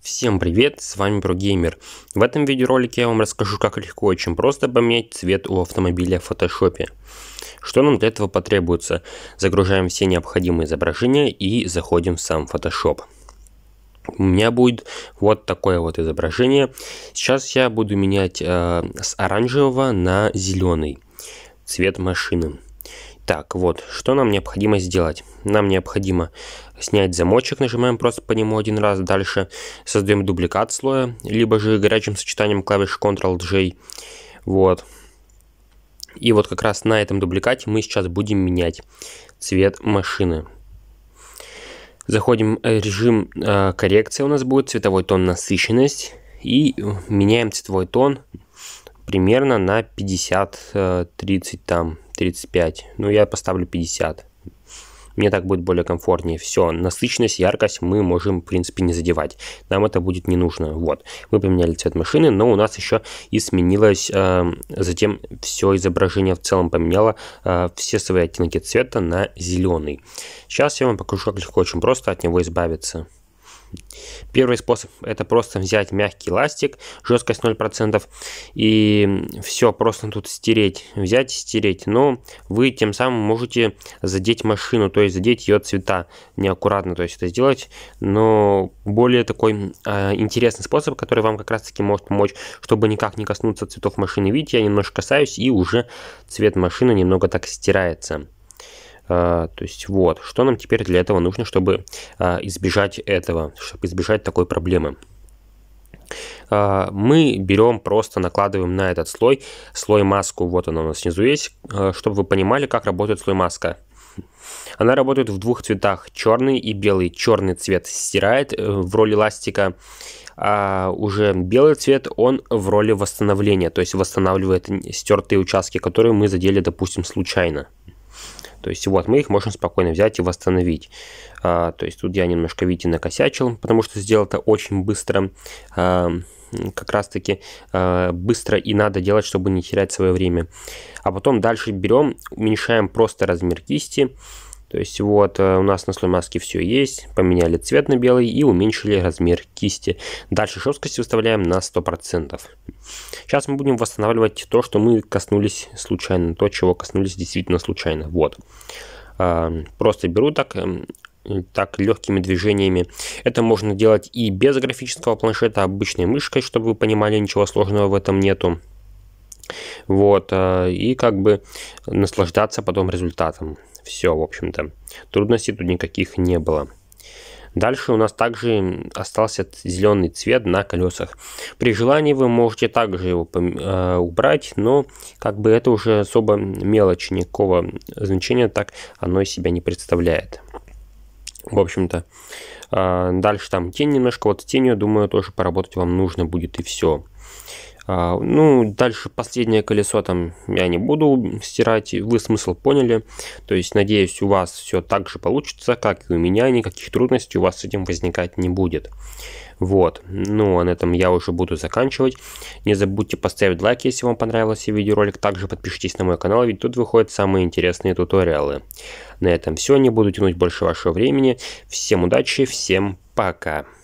Всем привет, с вами ProGamer. В этом видеоролике я вам расскажу, как легко и очень просто поменять цвет у автомобиля в Photoshop. Что нам для этого потребуется? Загружаем все необходимые изображения и заходим в сам Photoshop. У меня будет вот такое вот изображение. Сейчас я буду менять э, с оранжевого на зеленый цвет машины. Так, вот, что нам необходимо сделать? Нам необходимо снять замочек, нажимаем просто по нему один раз, дальше создаем дубликат слоя, либо же горячим сочетанием клавиш Ctrl-J, вот. И вот как раз на этом дубликате мы сейчас будем менять цвет машины. Заходим в э, режим э, коррекции, у нас будет цветовой тон насыщенность, и меняем цветовой тон примерно на 50-30 э, там 35. Ну, я поставлю 50. Мне так будет более комфортнее. Все, насыщенность, яркость мы можем, в принципе, не задевать. Нам это будет не нужно. Вот, мы поменяли цвет машины, но у нас еще и сменилось, э, затем все изображение в целом поменяло э, все свои оттенки цвета на зеленый. Сейчас я вам покажу, как легко, очень просто от него избавиться. Первый способ это просто взять мягкий ластик, жесткость 0% и все просто тут стереть, взять и стереть. Но вы тем самым можете задеть машину, то есть задеть ее цвета неаккуратно, то есть это сделать. Но более такой э, интересный способ, который вам как раз таки может помочь, чтобы никак не коснуться цветов машины. Видите, я немножко касаюсь и уже цвет машины немного так стирается. А, то есть вот, что нам теперь для этого нужно, чтобы а, избежать этого, чтобы избежать такой проблемы а, мы берем, просто накладываем на этот слой, слой маску, вот она у нас снизу есть, чтобы вы понимали, как работает слой маска. Она работает в двух цветах, черный и белый. Черный цвет стирает э, в роли ластика, а уже белый цвет, он в роли восстановления, то есть восстанавливает стертые участки, которые мы задели, допустим, случайно. То есть вот мы их можем спокойно взять и восстановить. А, то есть тут я немножко, видите, накосячил, потому что сделал это очень быстро. А, как раз таки э, а, быстро и надо делать, чтобы не терять свое время. А потом дальше берем, уменьшаем просто размер кисти, то есть вот э, у нас на слой маски все есть, поменяли цвет на белый и уменьшили размер кисти. Дальше жесткость выставляем на 100%. Сейчас мы будем восстанавливать то, что мы коснулись случайно, то, чего коснулись действительно случайно. Вот. А, просто беру так, эм, так легкими движениями. Это можно делать и без графического планшета, обычной мышкой, чтобы вы понимали, ничего сложного в этом нету. Вот, э, и как бы наслаждаться потом результатом все, в общем-то. Трудностей тут никаких не было. Дальше у нас также остался зеленый цвет на колесах. При желании вы можете также его э, убрать, но как бы это уже особо мелочи никакого значения так оно из себя не представляет. В общем-то, э, дальше там тень немножко, вот с тенью, думаю, тоже поработать вам нужно будет и все. А, ну, дальше последнее колесо там я не буду стирать, вы смысл поняли. То есть, надеюсь, у вас все так же получится, как и у меня, никаких трудностей у вас с этим возникать не будет. Вот, ну а на этом я уже буду заканчивать. Не забудьте поставить лайк, если вам понравился видеоролик. Также подпишитесь на мой канал, ведь тут выходят самые интересные туториалы. На этом все, не буду тянуть больше вашего времени. Всем удачи, всем пока.